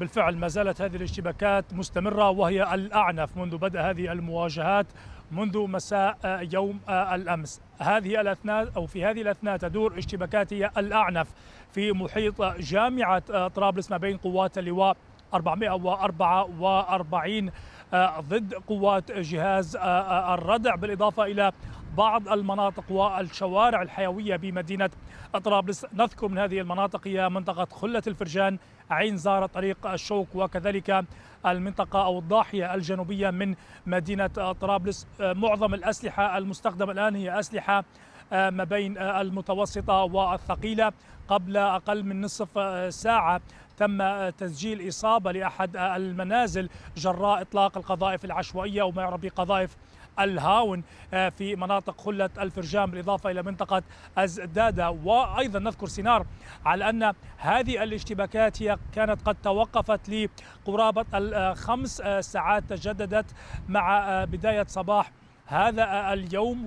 بالفعل ما زالت هذه الاشتباكات مستمرة وهي الأعنف منذ بدأ هذه المواجهات منذ مساء آه، يوم آه، الأمس هذه الأثناء أو في هذه الأثناء تدور اشتباكات الأعنف في محيط جامعة آه، طرابلس ما بين قوات اللواء 444 ضد قوات جهاز الردع بالإضافة إلى بعض المناطق والشوارع الحيوية بمدينة طرابلس نذكر من هذه المناطق هي منطقة خلة الفرجان عين زارة طريق الشوك وكذلك المنطقة أو الضاحية الجنوبية من مدينة طرابلس معظم الأسلحة المستخدمة الآن هي أسلحة آه، ما بين آه، المتوسطة والثقيلة قبل أقل من نصف آه، ساعة تم تسجيل إصابة لأحد المنازل جراء إطلاق القذائف العشوائية وما يعرف بقذائف الهاون آه، في مناطق خلة الفرجان بالإضافة إلى منطقة أزدادة وأيضا نذكر سينار على أن هذه الاشتباكات هي كانت قد توقفت لقرابة الخمس آه، آه، ساعات تجددت مع بداية صباح هذا اليوم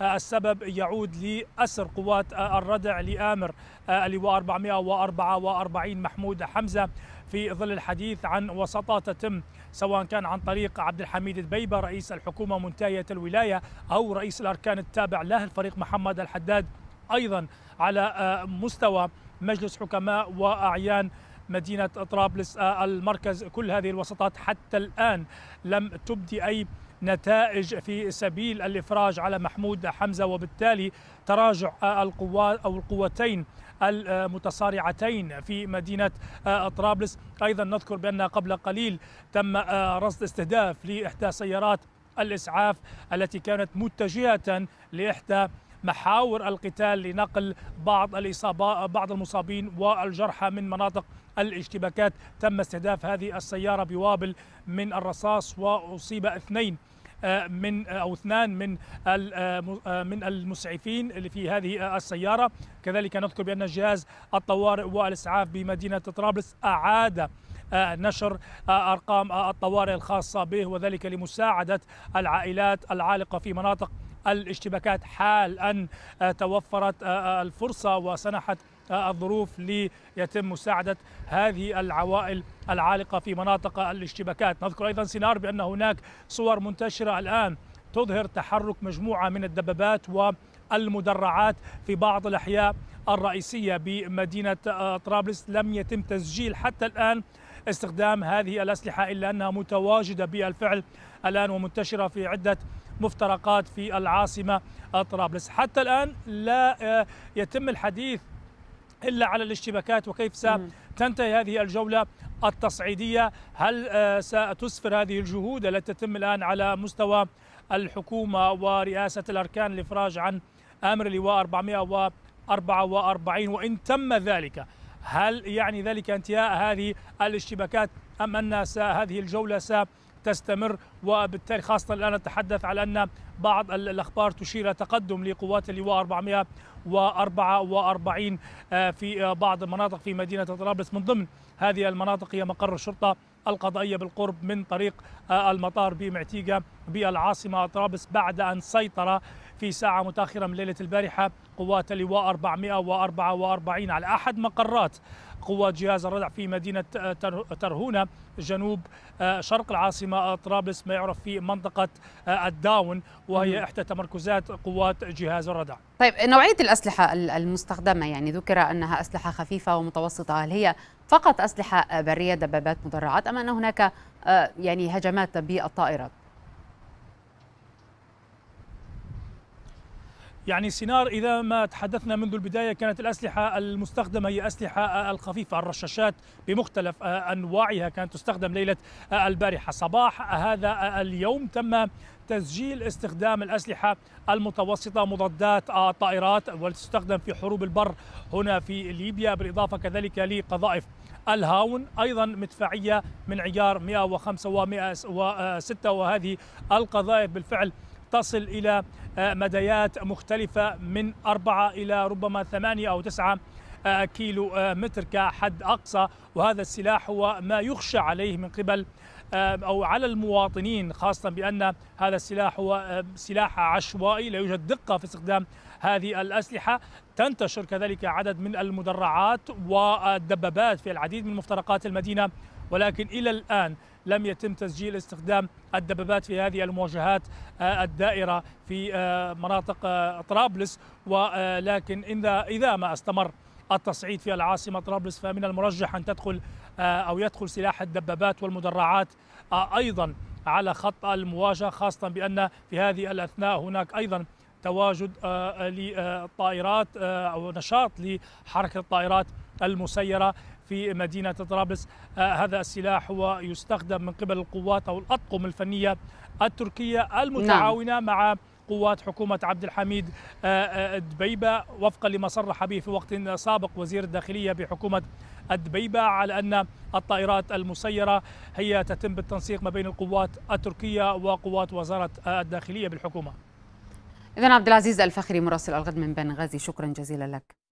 والسبب يعود لأسر قوات الردع لآمر اللواء 444 محمود حمزة في ظل الحديث عن وسطة تتم سواء كان عن طريق عبد الحميد البيبة رئيس الحكومة منتهية الولاية أو رئيس الأركان التابع له الفريق محمد الحداد أيضا على مستوى مجلس حكماء وأعيان مدينة طرابلس آه، المركز كل هذه الوساطات حتى الآن لم تبدي أي نتائج في سبيل الافراج على محمود حمزه وبالتالي تراجع آه، القوات او القوتين المتصارعتين في مدينه آه، طرابلس ايضا نذكر بان قبل قليل تم رصد استهداف لاحدى سيارات الاسعاف التي كانت متجهه لاحدى محاور القتال لنقل بعض الإصابات بعض المصابين والجرحى من مناطق الاشتباكات تم استهداف هذه السيارة بوابل من الرصاص وأصيب اثنين آه، من او اثنان من آه، آه، من المسعفين اللي في هذه السياره كذلك نذكر بان جهاز الطوارئ والاسعاف بمدينه طرابلس اعاد نشر ارقام الطوارئ الخاصه به وذلك لمساعده العائلات العالقه في مناطق الاشتباكات حال أن آه، توفرت آه، آه، الفرصة وسنحت الظروف ليتم مساعدة هذه العوائل العالقة في مناطق الاشتباكات نذكر أيضا سينار بأن هناك صور منتشرة الآن تظهر تحرك مجموعة من الدبابات والمدرعات في بعض الأحياء الرئيسية بمدينة طرابلس لم يتم تسجيل حتى الآن استخدام هذه الأسلحة إلا أنها متواجدة بالفعل الآن ومنتشرة في عدة مفترقات في العاصمة طرابلس حتى الآن لا آه، يتم الحديث إلا على الاشتباكات وكيف ستنتهي هذه الجولة التصعيدية هل آه، ستسفر هذه الجهود التي تتم الآن على مستوى الحكومة ورئاسة الأركان الإفراج عن آمر اللواء 444 وإن تم ذلك هل يعني ذلك انتهاء هذه الاشتباكات أم أن هذه الجولة ستستمر وبالتالي خاصة الآن نتحدث على أن بعض الأخبار تشير تقدم لقوات اللواء 444 آه، في آه، بعض المناطق في مدينة طرابلس من ضمن هذه المناطق هي مقر الشرطة القضائية بالقرب من طريق آه، المطار بمعتيقة بالعاصمة طرابلس بعد أن سيطر في ساعة متأخرة من ليلة البارحة قوات اللواء 444 على أحد مقرات قوات جهاز الردع في مدينة آه، ترهونة جنوب آه، شرق العاصمة آه، طرابلس ما يعرف في منطقة الداون وهي إحدى تمركزات قوات جهاز الردع طيب نوعية الأسلحة المستخدمة يعني ذكر أنها أسلحة خفيفة ومتوسطة هل هي فقط أسلحة برية دبابات مدرعات أم أن هناك يعني هجمات بالطائرات يعني سينار إذا ما تحدثنا منذ البداية كانت الأسلحة المستخدمة هي أسلحة الخفيفة الرشاشات بمختلف آه، أنواعها كانت تستخدم ليلة آه، البارحة صباح آه، هذا اليوم تم تسجيل استخدام الأسلحة المتوسطة مضادات الطائرات والتي تستخدم في حروب البر هنا في ليبيا بالإضافة كذلك لقذائف الهاون أيضا مدفعية من عيار 105 و106 وهذه القذائف بالفعل تصل إلى آه، مديات مختلفة من أربعة إلى ربما ثمانية أو تسعة آه، كيلو آه، متر كحد أقصى وهذا السلاح هو ما يخشى عليه من قبل أو على المواطنين خاصة بأن هذا السلاح هو سلاح عشوائي لا يوجد دقة في استخدام هذه الأسلحة تنتشر كذلك عدد من المدرعات والدبابات في العديد من مفترقات المدينة ولكن إلى الآن لم يتم تسجيل استخدام الدبابات في هذه المواجهات آه، الدائرة في آه، مناطق آه، طرابلس ولكن إذا ما استمر التصعيد في العاصمة طرابلس فمن المرجح أن تدخل أو يدخل سلاح الدبابات والمدرعات أيضا على خط المواجهة خاصة بأن في هذه الأثناء هناك أيضا تواجد آه، آه، لطائرات آه، أو نشاط لحركة الطائرات المسيرة في مدينة طرابلس هذا السلاح هو يستخدم من قبل القوات أو الأطقم الفنية التركية المتعاونة نعم. مع قوات حكومة عبد الحميد دبيبة وفقا لما صرح به في وقت سابق وزير الداخلية بحكومة الدبيبة على أن الطائرات المسيرة هي تتم بالتنسيق ما بين القوات التركية وقوات وزارة الداخلية بالحكومة إذا عبد العزيز الفخري مراسل الغد من بنغازي شكرا جزيلا لك